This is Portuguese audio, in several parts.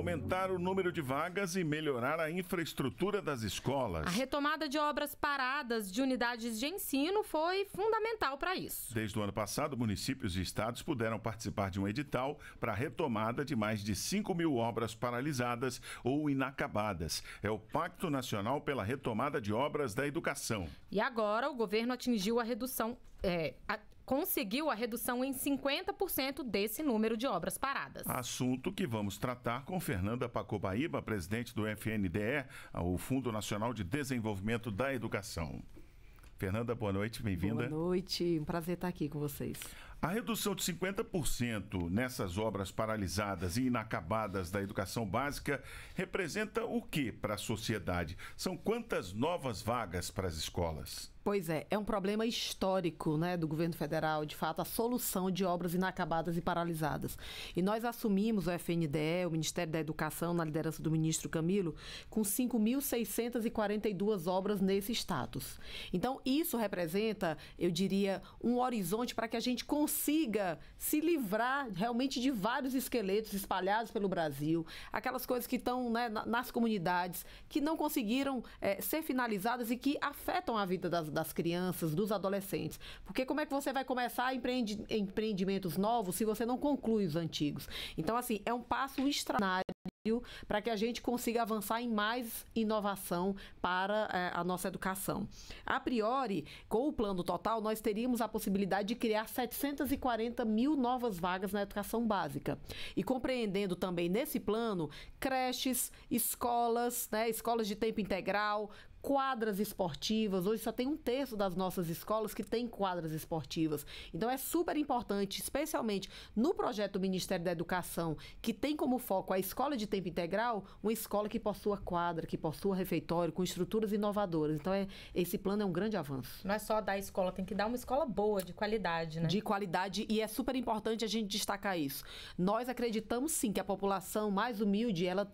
aumentar o número de vagas e melhorar a infraestrutura das escolas. A retomada de obras paradas de unidades de ensino foi fundamental para isso. Desde o ano passado, municípios e estados puderam participar de um edital para a retomada de mais de 5 mil obras paralisadas ou inacabadas. É o Pacto Nacional pela Retomada de Obras da Educação. E agora o governo atingiu a redução. É, a conseguiu a redução em 50% desse número de obras paradas. Assunto que vamos tratar com Fernanda Pacobaíba, presidente do FNDE, o Fundo Nacional de Desenvolvimento da Educação. Fernanda, boa noite, bem-vinda. Boa noite, um prazer estar aqui com vocês. A redução de 50% nessas obras paralisadas e inacabadas da educação básica representa o que para a sociedade? São quantas novas vagas para as escolas? Pois é, é um problema histórico né, do governo federal, de fato, a solução de obras inacabadas e paralisadas. E nós assumimos o FNDE, o Ministério da Educação, na liderança do ministro Camilo, com 5.642 obras nesse status. Então, isso representa, eu diria, um horizonte para que a gente consiga consiga se livrar realmente de vários esqueletos espalhados pelo Brasil, aquelas coisas que estão né, nas comunidades, que não conseguiram é, ser finalizadas e que afetam a vida das, das, crianças, dos adolescentes. Porque como é que você vai começar empreendimentos novos se você não conclui os antigos? Então, assim, é um passo extraordinário para que a gente consiga avançar em mais inovação para eh, a nossa educação. A priori, com o plano total, nós teríamos a possibilidade de criar 740 mil novas vagas na educação básica. E compreendendo também nesse plano creches, escolas, né, escolas de tempo integral, quadras esportivas. Hoje só tem um terço das nossas escolas que tem quadras esportivas. Então é super importante, especialmente no projeto do Ministério da Educação, que tem como foco a escola de tempo integral, uma escola que possua quadra, que possua refeitório, com estruturas inovadoras. Então é, esse plano é um grande avanço. Não é só dar escola, tem que dar uma escola boa, de qualidade, né? De qualidade e é super importante a gente destacar isso. Nós acreditamos sim que a população mais humilde, ela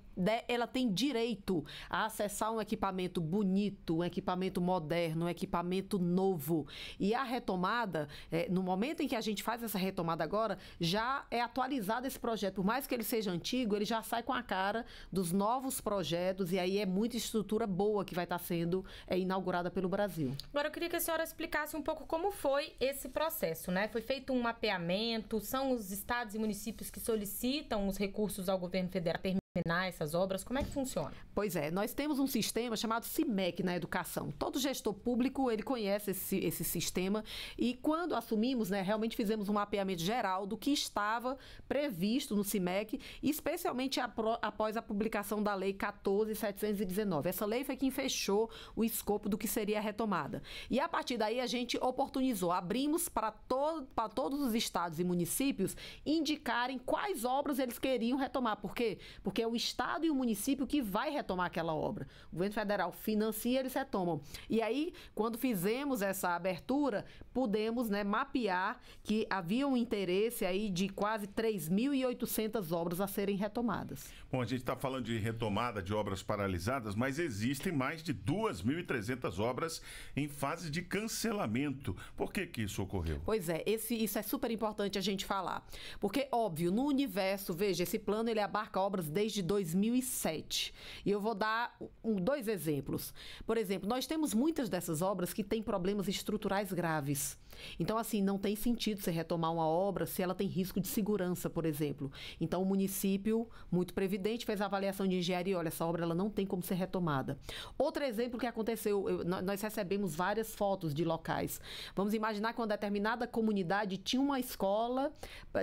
ela tem direito a acessar um equipamento bonito, um equipamento moderno, um equipamento novo. E a retomada, é, no momento em que a gente faz essa retomada agora, já é atualizado esse projeto. Por mais que ele seja antigo, ele já sai com a cara dos novos projetos e aí é muita estrutura boa que vai estar tá sendo é, inaugurada pelo Brasil. Agora eu queria que a senhora explicasse um pouco como foi esse processo, né? Foi feito um mapeamento, são os estados e municípios que solicitam os recursos ao governo federal terminar essas obras? Como é que funciona? Pois é, nós temos um sistema chamado CIMEC na educação. Todo gestor público, ele conhece esse, esse sistema e quando assumimos, né, realmente fizemos um mapeamento geral do que estava previsto no CIMEC, especialmente após a publicação da Lei 14.719. Essa lei foi quem fechou o escopo do que seria a retomada. E a partir daí a gente oportunizou, abrimos para, todo para todos os estados e municípios indicarem quais obras eles queriam retomar. Por quê? Porque é o Estado e o município que vai retomar aquela obra. O governo federal financia, eles retomam. E aí, quando fizemos essa abertura, pudemos né, mapear que havia um interesse aí de quase 3.800 obras a serem retomadas. Bom, a gente está falando de retomada de obras paralisadas, mas existem mais de 2.300 obras em fase de cancelamento. Por que, que isso ocorreu? Pois é, esse, isso é super importante a gente falar. Porque, óbvio, no universo, veja, esse plano ele abarca obras desde de 2007. E eu vou dar um, dois exemplos. Por exemplo, nós temos muitas dessas obras que têm problemas estruturais graves. Então, assim, não tem sentido você retomar uma obra se ela tem risco de segurança, por exemplo. Então, o município, muito previdente, fez a avaliação de engenharia. Olha, essa obra ela não tem como ser retomada. Outro exemplo que aconteceu, eu, nós recebemos várias fotos de locais. Vamos imaginar que uma determinada comunidade tinha uma escola,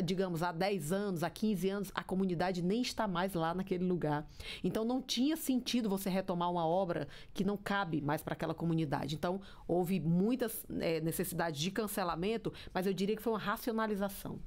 digamos, há 10 anos, há 15 anos, a comunidade nem está mais lá na naquele lugar. Então não tinha sentido você retomar uma obra que não cabe mais para aquela comunidade. Então houve muitas é, necessidades de cancelamento, mas eu diria que foi uma racionalização.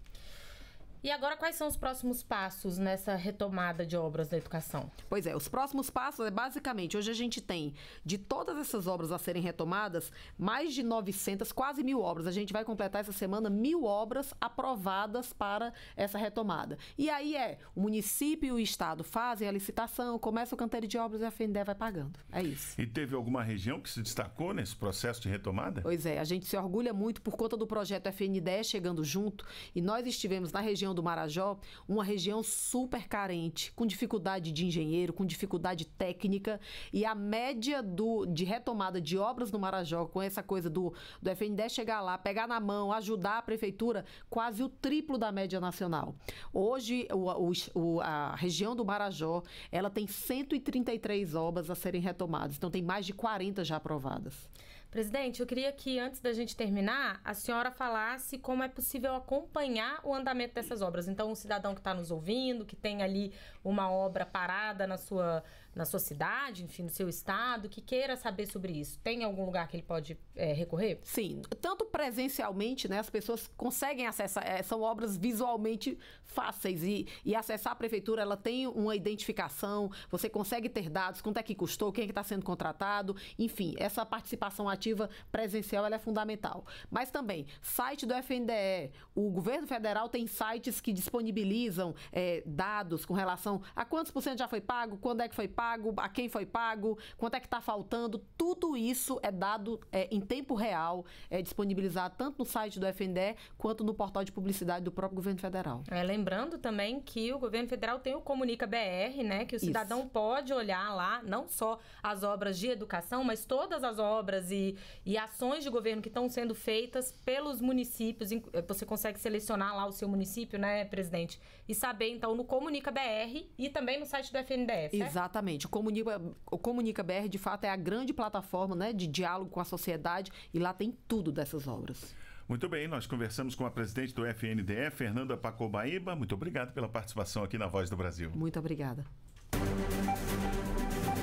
E agora, quais são os próximos passos nessa retomada de obras da educação? Pois é, os próximos passos é basicamente: hoje a gente tem, de todas essas obras a serem retomadas, mais de 900, quase mil obras. A gente vai completar essa semana mil obras aprovadas para essa retomada. E aí é: o município e o estado fazem a licitação, começa o canteiro de obras e a FENDE vai pagando. É isso. E teve alguma região que se destacou nesse processo de retomada? Pois é, a gente se orgulha muito por conta do projeto FNDE chegando junto e nós estivemos na região região do Marajó uma região super carente, com dificuldade de engenheiro, com dificuldade técnica, e a média do, de retomada de obras no Marajó, com essa coisa do, do FNDE é chegar lá, pegar na mão, ajudar a prefeitura, quase o triplo da média nacional. Hoje, o, o, a região do Marajó, ela tem 133 obras a serem retomadas, então tem mais de 40 já aprovadas. Presidente, eu queria que antes da gente terminar, a senhora falasse como é possível acompanhar o andamento dessas obras. Então, um cidadão que está nos ouvindo, que tem ali uma obra parada na sua, na sua cidade, enfim, no seu estado, que queira saber sobre isso, tem algum lugar que ele pode é, recorrer? Sim, tanto presencialmente, né, as pessoas conseguem acessar, é, são obras visualmente fáceis e, e acessar a prefeitura, ela tem uma identificação, você consegue ter dados, quanto é que custou, quem é está sendo contratado, enfim, essa participação ativa educativa presencial é fundamental. Mas também, site do FNDE, o governo federal tem sites que disponibilizam é, dados com relação a quantos por cento já foi pago, quando é que foi pago, a quem foi pago, quanto é que está faltando. Tudo isso é dado é, em tempo real, é disponibilizado tanto no site do FNDE quanto no portal de publicidade do próprio governo federal. É, lembrando também que o governo federal tem o Comunica BR, né, que o cidadão isso. pode olhar lá não só as obras de educação, mas todas as obras e e, ações de governo que estão sendo feitas pelos municípios. Eh, você consegue selecionar lá o seu município, né, presidente? E saber, então, no Comunica BR e também no site do FNDE. Exatamente. O Comunica, o Comunica BR, de fato, é a grande plataforma né, de diálogo com a sociedade e lá tem tudo dessas obras. Muito bem, nós conversamos com a presidente do FNDE, Fernanda Pacobaíba. Muito obrigado pela participação aqui na Voz do Brasil. Muito obrigada.